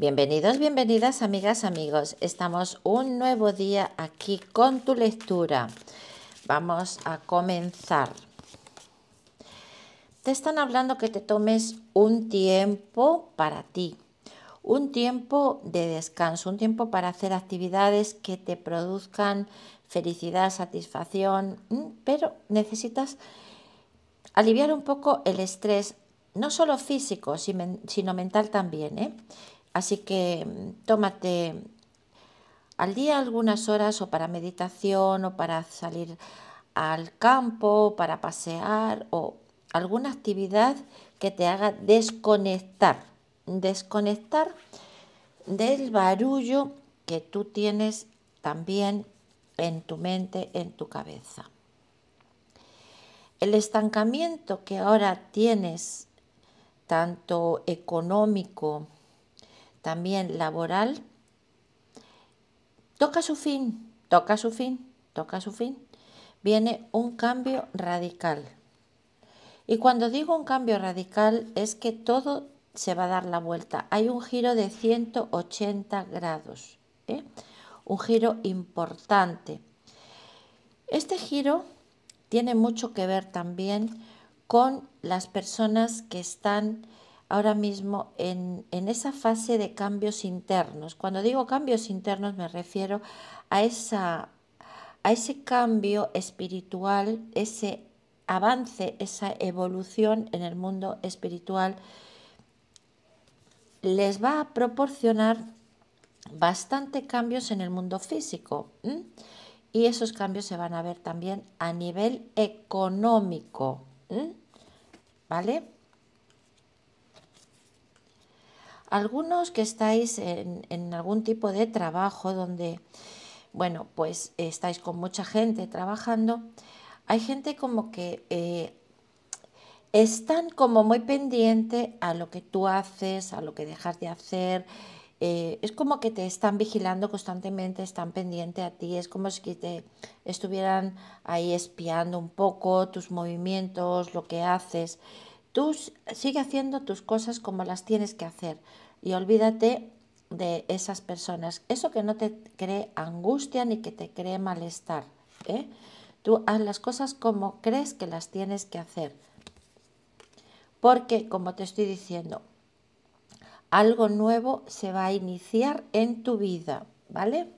Bienvenidos, bienvenidas, amigas, amigos. Estamos un nuevo día aquí con tu lectura. Vamos a comenzar. Te están hablando que te tomes un tiempo para ti, un tiempo de descanso, un tiempo para hacer actividades que te produzcan felicidad, satisfacción, mm, pero necesitas aliviar un poco el estrés, no solo físico, sino mental también. ¿eh? Así que mm, tómate al día algunas horas o para meditación o para salir al campo, para pasear o alguna actividad que te haga desconectar, desconectar del barullo que tú tienes también en tu mente, en tu cabeza. El estancamiento que ahora tienes, tanto económico, también laboral, toca su fin, toca su fin, toca su fin. Viene un cambio radical. Y cuando digo un cambio radical es que todo se va a dar la vuelta. Hay un giro de 180 grados, ¿eh? un giro importante. Este giro tiene mucho que ver también con las personas que están ahora mismo en, esa fase de cambios internos. Cuando digo cambios internos me refiero a, esa, a ese cambio espiritual, ese avance, esa evolución en el mundo espiritual. Les va a proporcionar bastante cambios en el mundo físico. Y esos cambios se van a ver también a nivel económico. ¿Vale? Algunos que estáis en, algún tipo de trabajo donde, bueno, pues estáis con mucha gente trabajando, hay gente como que eh, están como muy pendiente a lo que tú haces, a lo que dejas de hacer. Eh, es como que te están vigilando constantemente, están pendiente a ti, es como si te estuvieran ahí espiando un poco tus movimientos, lo que haces. Tú sigue haciendo tus cosas como las tienes que hacer, y olvídate de esas personas. Eso que no te cree angustia ni que te cree malestar. ¿eh? Tú haz las cosas como crees que las tienes que hacer. Porque, como te estoy diciendo, algo nuevo se va a iniciar en tu vida, ¿vale?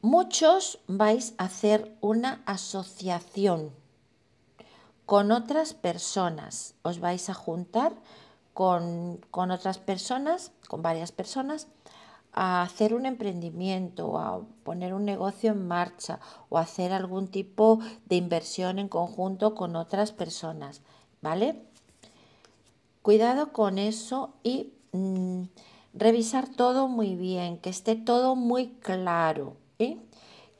Muchos vais a hacer una asociación con otras personas, os vais a juntar con, otras personas, con varias personas, a hacer un emprendimiento, a poner un negocio en marcha o hacer algún tipo de inversión en conjunto con otras personas, ¿vale? Cuidado con eso y mm, revisar todo muy bien, que esté todo muy claro,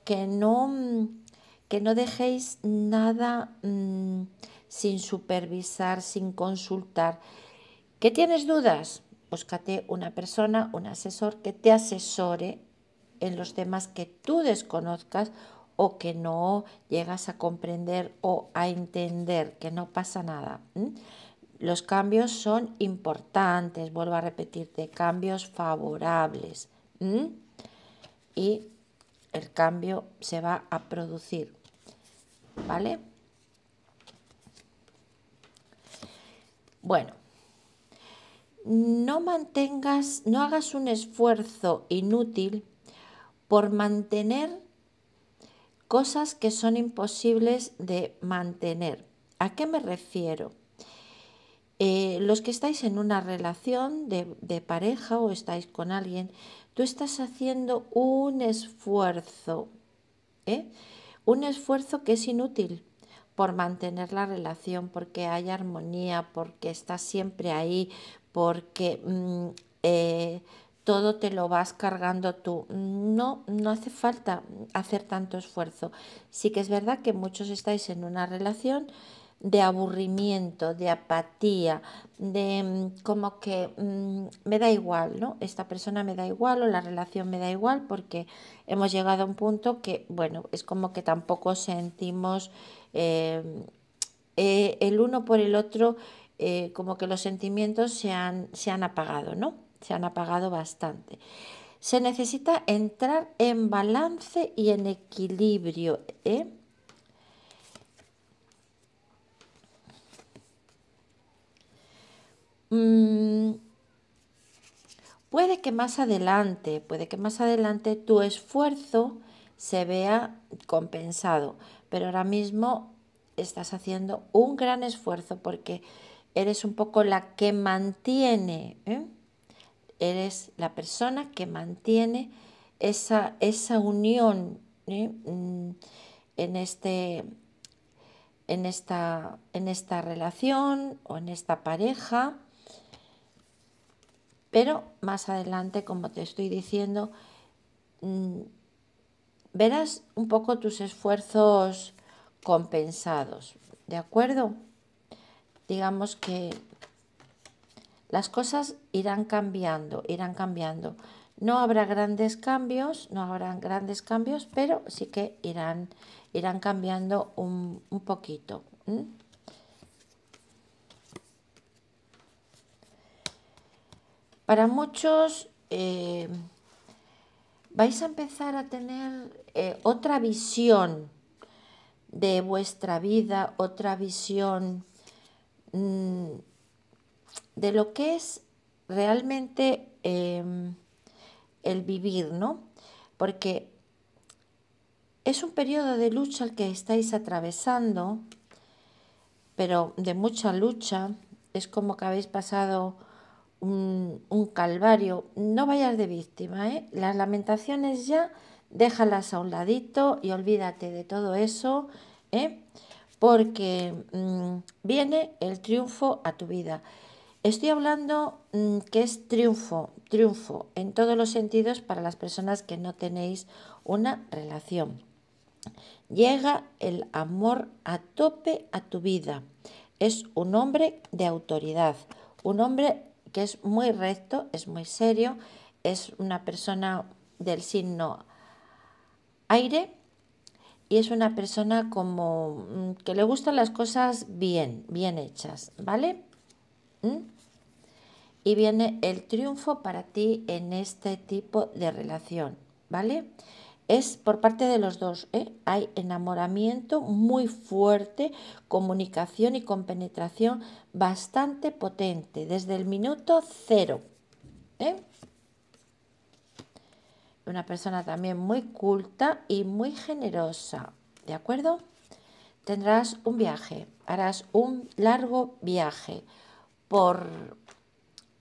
que, no, mm, que no dejéis nada mm, sin supervisar, sin consultar ¿Qué tienes dudas? Búscate una persona, un asesor que te asesore en los temas que tú desconozcas o que no llegas a comprender o a entender, que no pasa nada. Los cambios son importantes, vuelvo a repetirte, cambios favorables. Y el cambio se va a producir. ¿Vale? Bueno no mantengas, no hagas un esfuerzo inútil por mantener cosas que son imposibles de mantener. ¿A qué me refiero? Eh, los que estáis en una relación de, pareja o estáis con alguien, tú estás haciendo un esfuerzo, ¿eh? un esfuerzo que es inútil por mantener la relación, porque hay armonía, porque estás siempre ahí, porque mm, eh, todo te lo vas cargando tú. No, no hace falta hacer tanto esfuerzo. Sí que es verdad que muchos estáis en una relación de aburrimiento, de apatía, de mm, como que mm, me da igual, ¿no? Esta persona me da igual o la relación me da igual porque hemos llegado a un punto que, bueno, es como que tampoco sentimos eh, eh, el uno por el otro eh, como que los sentimientos se han, se han apagado, ¿no? Se han apagado bastante. Se necesita entrar en balance y en equilibrio. ¿eh? Mm, puede que más adelante, puede que más adelante tu esfuerzo se vea compensado, pero ahora mismo estás haciendo un gran esfuerzo porque eres un poco la que mantiene, ¿eh? eres la persona que mantiene esa, unión ¿eh? mm, en, este, en, esta, en esta relación o en esta pareja. Pero más adelante, como te estoy diciendo, mm, verás un poco tus esfuerzos compensados, ¿de acuerdo? digamos que las cosas irán cambiando, irán cambiando. No habrá grandes cambios, no habrán grandes cambios, pero sí que irán, cambiando un, poquito. Para muchos eh, vais a empezar a tener eh, otra visión de vuestra vida, otra visión Mm, de lo que es realmente em, el vivir, ¿no? Porque es un periodo de lucha el que estáis atravesando, pero de mucha lucha. Es como que habéis pasado un, un calvario. No vayas de víctima, ¿eh? Las lamentaciones ya, déjalas a un ladito y olvídate de todo eso, ¿eh? porque mm, viene el triunfo a tu vida. Estoy hablando mm, que es triunfo, triunfo en todos los sentidos para las personas que no tenéis una relación. Llega el amor a tope a tu vida. Es un hombre de autoridad, un hombre que es muy recto, es muy serio, es una persona del signo aire y es una persona como mm, que le gustan las cosas bien, bien hechas, ¿vale? ¿Mm? Y viene el triunfo para ti en este tipo de relación, ¿vale? Es por parte de los dos, ¿eh? hay enamoramiento muy fuerte, comunicación y compenetración bastante potente desde el minuto cero. ¿eh? una persona también muy culta y muy generosa, ¿de acuerdo? Tendrás un viaje, harás un largo viaje por,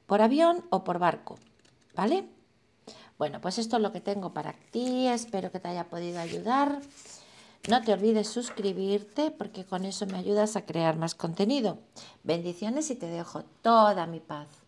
por avión o por barco, ¿vale? Bueno, pues esto es lo que tengo para ti, espero que te haya podido ayudar. No te olvides suscribirte porque con eso me ayudas a crear más contenido. Bendiciones y te dejo toda mi paz.